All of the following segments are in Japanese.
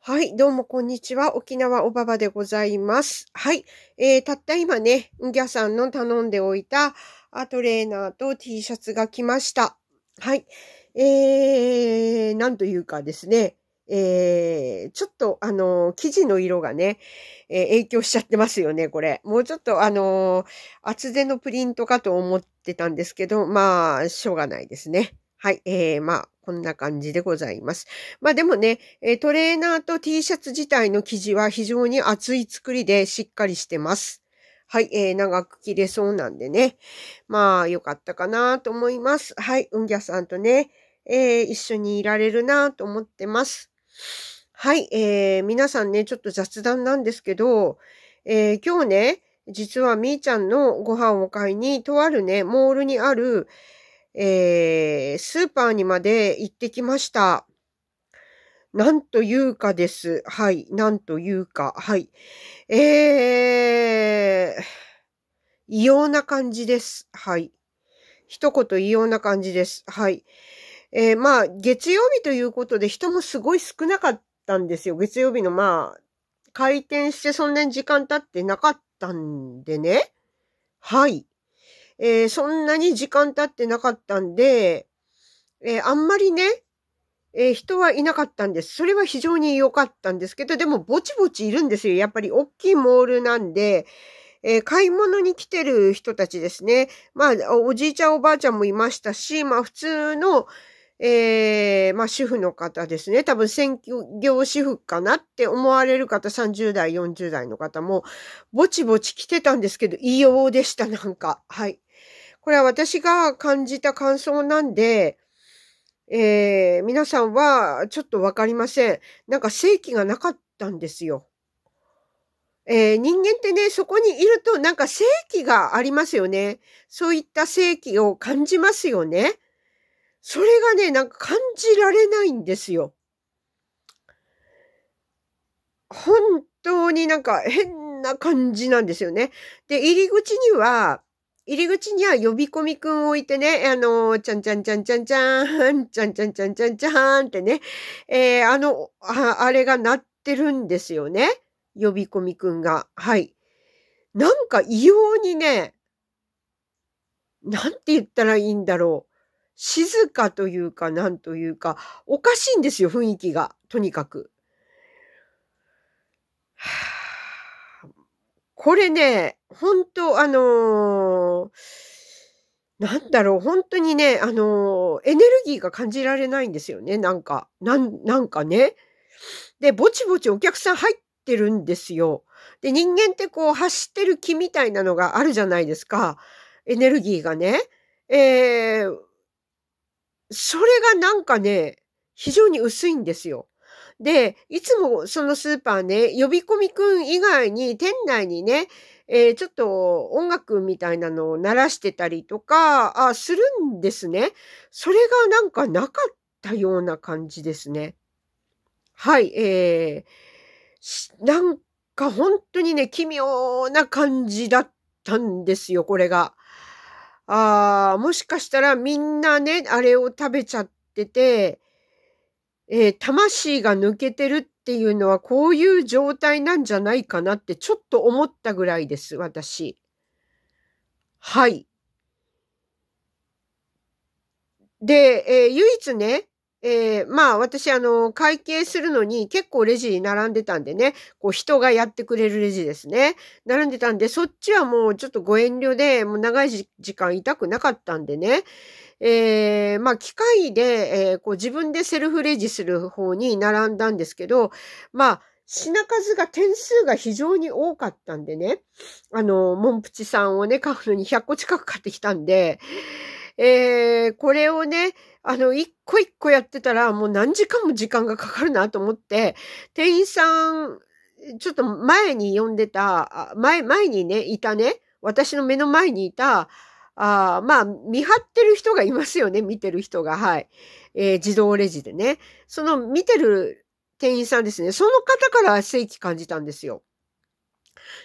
はい、どうもこんにちは。沖縄おばばでございます。はい、えー、たった今ね、ギゃさんの頼んでおいたトレーナーと T シャツが来ました。はい、えー、なんというかですね、えー、ちょっとあのー、生地の色がね、えー、影響しちゃってますよね、これ。もうちょっとあのー、厚手のプリントかと思ってたんですけど、まあ、しょうがないですね。はい、えー、まあ、こんな感じでございます。まあでもね、トレーナーと T シャツ自体の生地は非常に厚い作りでしっかりしてます。はい、えー、長く切れそうなんでね。まあ、よかったかなと思います。はい、うんぎゃさんとね、えー、一緒にいられるなと思ってます。はい、えー、皆さんね、ちょっと雑談なんですけど、えー、今日ね、実はみーちゃんのご飯を買いに、とあるね、モールにある、えー、スーパーにまで行ってきました。なんというかです。はい。なんというか。はい。えー、異様な感じです。はい。一言異様な感じです。はい。えー、まあ、月曜日ということで人もすごい少なかったんですよ。月曜日のまあ、開店してそんなに時間経ってなかったんでね。はい。えー、そんなに時間経ってなかったんで、えー、あんまりね、えー、人はいなかったんです。それは非常に良かったんですけど、でもぼちぼちいるんですよ。やっぱり大きいモールなんで、えー、買い物に来てる人たちですね。まあ、おじいちゃんおばあちゃんもいましたし、まあ普通の、えー、まあ主婦の方ですね。多分専業主婦かなって思われる方、30代、40代の方も、ぼちぼち来てたんですけど、異様でした、なんか。はい。これは私が感じた感想なんで、えー、皆さんはちょっとわかりません。なんか正気がなかったんですよ。えー、人間ってね、そこにいるとなんか正気がありますよね。そういった正気を感じますよね。それがね、なんか感じられないんですよ。本当になんか変な感じなんですよね。で、入り口には、入り口には呼び込みくんを置いてね、あのちゃんちゃんちゃんちゃんちゃん、ちゃんちゃんちゃんちゃんちゃんってね、えー、あの、ああれが鳴ってるんですよね。呼び込みくんが。はい。なんか異様にね、なんて言ったらいいんだろう。静かというか、なんというか、おかしいんですよ、雰囲気が。とにかく。これね、本当あのー、なんだろう、本当にね、あのー、エネルギーが感じられないんですよね、なんか。なん、なんかね。で、ぼちぼちお客さん入ってるんですよ。で、人間ってこう、走ってる気みたいなのがあるじゃないですか。エネルギーがね。えー、それがなんかね、非常に薄いんですよ。で、いつもそのスーパーね、呼び込みくん以外に店内にね、えー、ちょっと音楽みたいなのを鳴らしてたりとか、あ、するんですね。それがなんかなかったような感じですね。はい、えー、なんか本当にね、奇妙な感じだったんですよ、これが。ああ、もしかしたらみんなね、あれを食べちゃってて、えー、魂が抜けてるっていうのはこういう状態なんじゃないかなってちょっと思ったぐらいです、私。はい。で、えー、唯一ね、えー、まあ私あの会計するのに結構レジに並んでたんでね、こう人がやってくれるレジですね。並んでたんで、そっちはもうちょっとご遠慮で、もう長い時間痛くなかったんでね。えー、まあ機械で、えー、こう自分でセルフレジする方に並んだんですけど、まあ品数が点数が非常に多かったんでね、あの、モンプチさんをね、買うのに100個近く買ってきたんで、えー、これをね、あの、一個一個やってたら、もう何時間も時間がかかるなと思って、店員さん、ちょっと前に呼んでた、前、前にね、いたね、私の目の前にいた、あまあ、見張ってる人がいますよね、見てる人が。はい。えー、自動レジでね。その見てる店員さんですね。その方から正規感じたんですよ。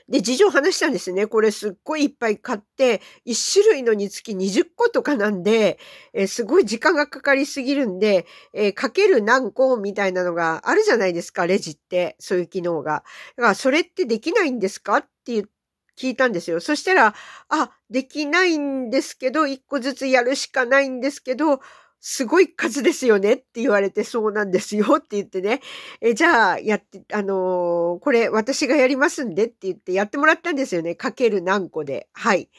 で、事情話したんですね。これすっごいいっぱい買って、1種類のにつき20個とかなんで、えー、すごい時間がかかりすぎるんで、えー、かける何個みたいなのがあるじゃないですか、レジって。そういう機能が。だから、それってできないんですかって聞いたんですよ。そしたら、あ、できないんですけど、1個ずつやるしかないんですけど、すごい数ですよねって言われてそうなんですよって言ってね。え、じゃあ、やって、あのー、これ私がやりますんでって言ってやってもらったんですよね。かける何個で。はい。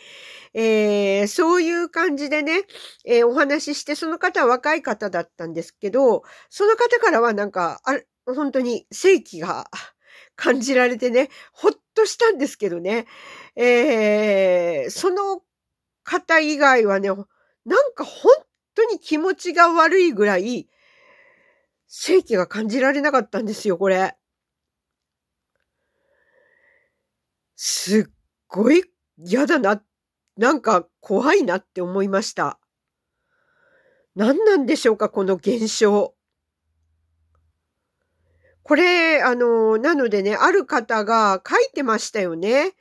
えー、そういう感じでね、えー、お話しして、その方は若い方だったんですけど、その方からはなんか、あ本当に正気が感じられてね、ほっとしたんですけどね。えー、その方以外はね、なんか本当に気持ちが悪いぐらい、正気が感じられなかったんですよ、これ。すっごい嫌だな、なんか怖いなって思いました。何なんでしょうか、この現象。これ、あの、なのでね、ある方が書いてましたよね。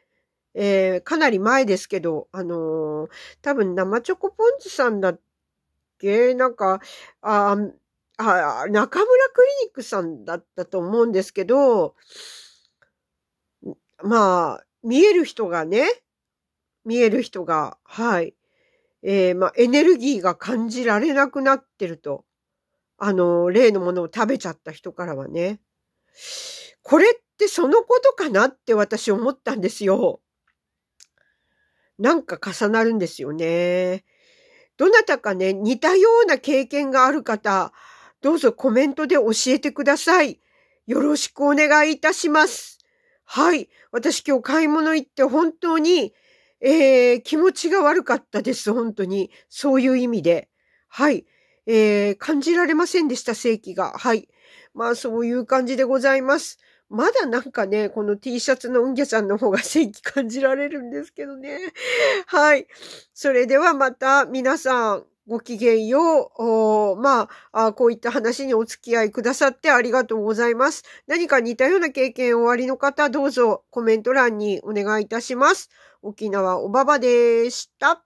えー、かなり前ですけど、あのー、多分生チョコポンズさんだっえなんか、ああ、中村クリニックさんだったと思うんですけど、まあ、見える人がね、見える人が、はい。えー、まあ、エネルギーが感じられなくなってると。あの、例のものを食べちゃった人からはね。これってそのことかなって私思ったんですよ。なんか重なるんですよね。どなたかね、似たような経験がある方、どうぞコメントで教えてください。よろしくお願いいたします。はい。私今日買い物行って本当に、えー、気持ちが悪かったです。本当に。そういう意味で。はい。えー、感じられませんでした、正規が。はい。まあ、そういう感じでございます。まだなんかね、この T シャツのうんぎゃちゃんの方が正規感じられるんですけどね。はい。それではまた皆さんごきげんよう。まあこういった話にお付き合いくださってありがとうございます。何か似たような経験おありの方、どうぞコメント欄にお願いいたします。沖縄おばばでした。